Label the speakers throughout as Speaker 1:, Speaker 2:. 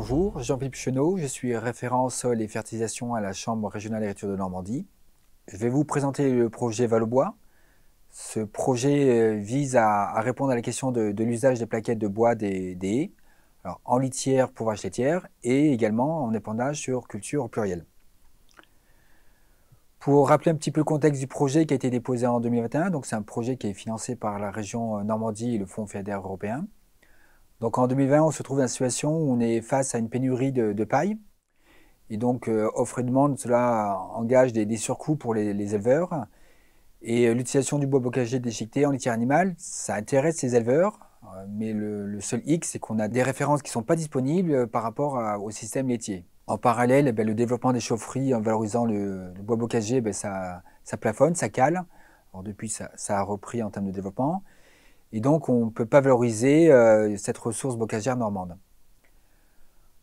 Speaker 1: Bonjour, Jean-Philippe Chenot, je suis référent sol et fertilisation à la Chambre régionale d'agriculture de Normandie. Je vais vous présenter le projet Valbois. Ce projet euh, vise à, répondre à la question de, l'usage des plaquettes de bois des, haies, en litière pour vaches laitières et également en épandage sur culture plurielle. Pour rappeler un petit peu le contexte du projet qui a été déposé en 2021, c'est un projet qui est financé par la région euh, Normandie et le Fonds fédéral européen. Donc en 2020, on se trouve dans une situation où on est face à une pénurie de, paille. Et donc, euh, offre et demande, cela engage des, surcoûts pour les, éleveurs. Et euh, l'utilisation du bois bocager déchiqueté en litière animale, ça intéresse les éleveurs. Euh, mais le, seul hic, c'est qu'on a des références qui ne sont pas disponibles par rapport au système laitier. En parallèle, eh ben, le développement des chaufferies en valorisant le, bois bocager, eh ben, ça, plafonne, ça cale. depuis, ça, a repris en termes de développement. Et donc, on ne peut pas valoriser euh, cette ressource bocagère normande.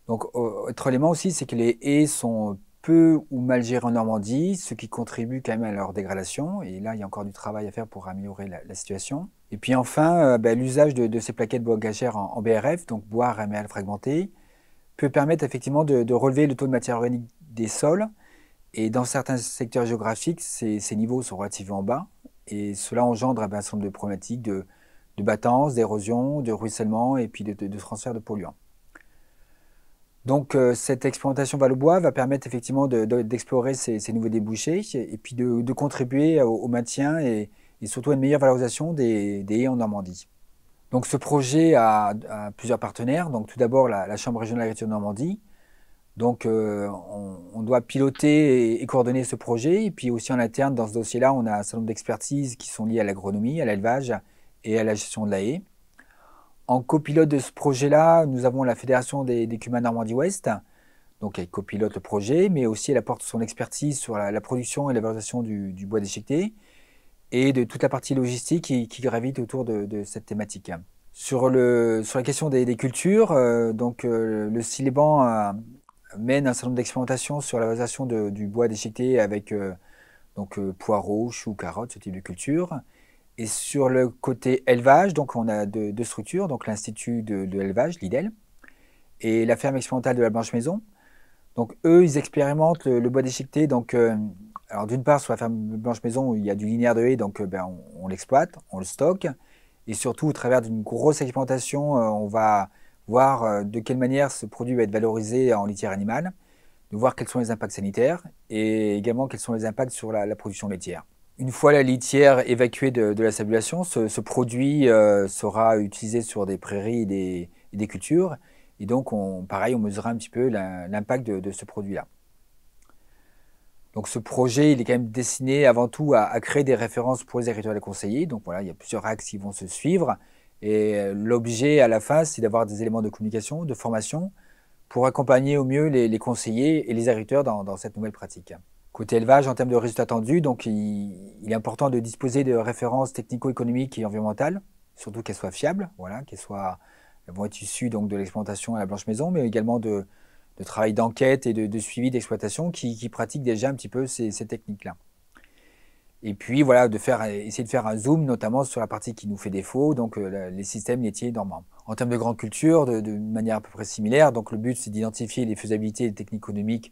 Speaker 1: Donc, autre élément aussi, c'est que les haies sont peu ou mal gérées en Normandie, ce qui contribue quand même à leur dégradation. Et là, il y a encore du travail à faire pour améliorer la, situation. Et puis enfin, euh, bah, l'usage de, ces plaquettes bocagères en, en BRF, donc bois raméal fragmenté, peut permettre effectivement de, relever le taux de matière organique des sols. Et dans certains secteurs géographiques, ces, niveaux sont relativement bas. Et cela engendre un certain nombre de problématiques de, de battance, d'érosion, de ruissellement et puis de, transfert de polluants. Donc euh, cette expérimentation val bois va permettre effectivement d'explorer ces, nouveaux débouchés et puis de, contribuer au, maintien et, surtout à une meilleure valorisation des, haies en Normandie. Donc ce projet a, plusieurs partenaires. Donc tout d'abord la, Chambre régionale l'Agriculture de Normandie. Donc euh, on, doit piloter et, et, coordonner ce projet. Et puis aussi en interne, dans ce dossier-là, on a un certain nombre d'expertises qui sont liées à l'agronomie, à l'élevage, et à la gestion de la e. En copilote de ce projet-là, nous avons la Fédération des, des Normandie-Ouest, donc elle copilote le projet, mais aussi elle apporte son expertise sur la, production et la valorisation du, bois déchiqueté et de toute la partie logistique qui, gravite autour de, cette thématique. Sur, le, sur la question des, cultures, euh, donc, euh, le Ciliban euh, mène un certain nombre d'expérimentations sur la valorisation du bois déchiqueté avec donc, poireaux, choux, carottes, ce type de culture. Et sur le côté élevage, donc on a deux, structures, donc l'Institut de, l'élevage, l'IDEL, et la ferme expérimentale de la Blanche Maison. Donc eux, ils expérimentent le, bois déchiqueté. Donc, euh, alors d'une part, sur la ferme Blanche Maison, il y a du linéaire de haie, donc euh, ben, on, l'exploite, on le stocke. Et surtout, au travers d'une grosse expérimentation, euh, on va voir de quelle manière ce produit va être valorisé en litière animale, de voir quels sont les impacts sanitaires et également quels sont les impacts sur la, la production laitière. Une fois la litière évacuée de, la sabulation, ce, produit euh, sera utilisé sur des prairies et des, cultures. Et donc, on, pareil, on mesurera un petit peu l'impact de, ce produit-là. Donc, ce projet, il est quand même destiné avant tout à, créer des références pour les agriculteurs et les conseillers. Donc, voilà, il y a plusieurs axes qui vont se suivre. Et euh, l'objet à la fin, c'est d'avoir des éléments de communication, de formation, pour accompagner au mieux les, conseillers et les agriculteurs dans cette nouvelle pratique. Côté élevage, en termes de résultats attendus, donc il, est important de disposer de références technico-économiques et environnementales, surtout qu'elles soient fiables, voilà, qu'elles soient vont être issues donc de l'exploitation à la blanche maison, mais également de, travail d'enquête et de, suivi d'exploitation qui, pratiquent déjà un petit peu ces, techniques-là. Et puis voilà, de faire, essayer de faire un zoom, notamment sur la partie qui nous fait défaut, donc euh, les systèmes laitiers normands. En termes de grande culture, de, manière à peu près similaire, donc le but c'est d'identifier les faisabilités et techniques économiques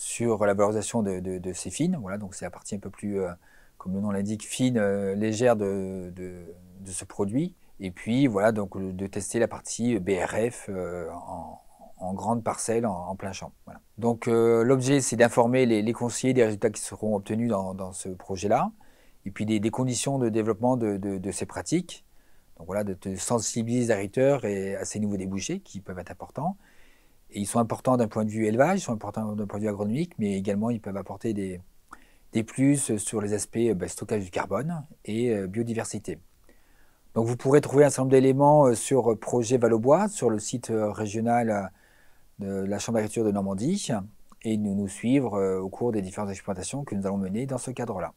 Speaker 1: sur la valorisation de, ces fines. Voilà, donc c'est la partie un peu plus, euh, comme le nom l'indique, fine, euh, légère de, ce produit. Et puis voilà, donc euh, de tester la partie BRF en, en, grande parcelle, en, plein champ. Donc l'objet, c'est d'informer les, conseillers des résultats qui seront obtenus dans, ce projet-là, et puis des, conditions de développement de ces pratiques. Donc voilà, de sensibiliser les et à ces nouveaux débouchés qui peuvent être importants, ils sont importants d'un point de vue élevage, ils sont importants d'un point de vue agronomique, mais également ils peuvent apporter des, des plus sur les aspects euh, bah, stockage du carbone et euh, biodiversité. Donc vous pourrez trouver un certain nombre d'éléments euh, sur Projet Valobois, sur le site régional de la Chambre d'agriculture de Normandie, et nous nous suivre au cours des différentes exploitations que nous allons mener dans ce cadre-là.